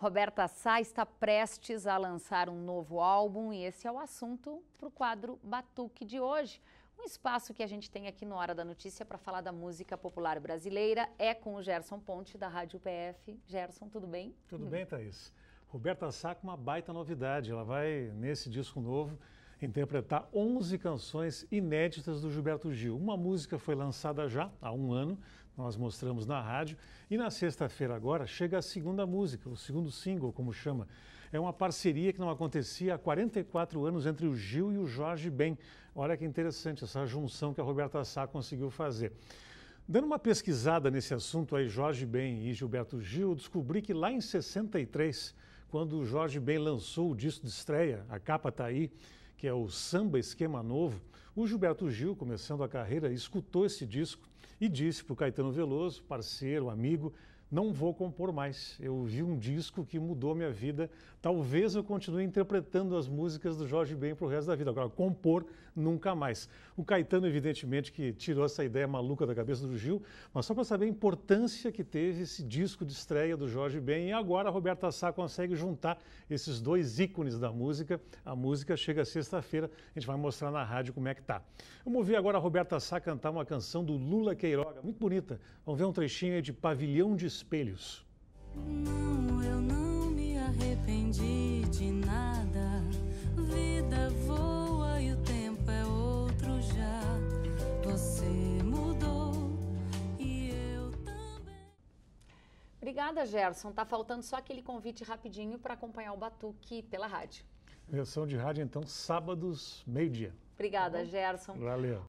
Roberta Sá está prestes a lançar um novo álbum e esse é o assunto para o quadro Batuque de hoje. Um espaço que a gente tem aqui no Hora da Notícia para falar da música popular brasileira é com o Gerson Ponte, da Rádio PF. Gerson, tudo bem? Tudo bem, Thaís. Roberta Sá com uma baita novidade. Ela vai, nesse disco novo, interpretar 11 canções inéditas do Gilberto Gil. Uma música foi lançada já há um ano, nós mostramos na rádio, e na sexta-feira agora chega a segunda música, o segundo single, como chama. É uma parceria que não acontecia há 44 anos entre o Gil e o Jorge Ben. Olha que interessante essa junção que a Roberta Sá conseguiu fazer. Dando uma pesquisada nesse assunto aí, Jorge Ben e Gilberto Gil, descobri que lá em 63, quando o Jorge Ben lançou o disco de estreia, a capa está aí, que é o Samba Esquema Novo, o Gilberto Gil, começando a carreira, escutou esse disco e disse para o Caetano Veloso, parceiro, amigo, não vou compor mais. Eu vi um disco que mudou minha vida. Talvez eu continue interpretando as músicas do Jorge Ben para o resto da vida. Agora, compor nunca mais. O Caetano, evidentemente, que tirou essa ideia maluca da cabeça do Gil, mas só para saber a importância que teve esse disco de estreia do Jorge Ben. E agora a Roberta Sá consegue juntar esses dois ícones da música. A música chega sexta-feira, a gente vai mostrar na rádio como é que tá. Vamos ouvir agora a Roberta Sá cantar uma canção do Lula Queiroga, muito bonita. Vamos ver um trechinho aí de Pavilhão de espelhos. Não, eu não me arrependi de nada. Vida voa e o tempo é outro já. Você mudou e eu também. Obrigada, Gerson. Tá faltando só aquele convite rapidinho para acompanhar o Batuque pela rádio. Versão de rádio, então, sábados, meio-dia. Obrigada, tá Gerson. Valeu.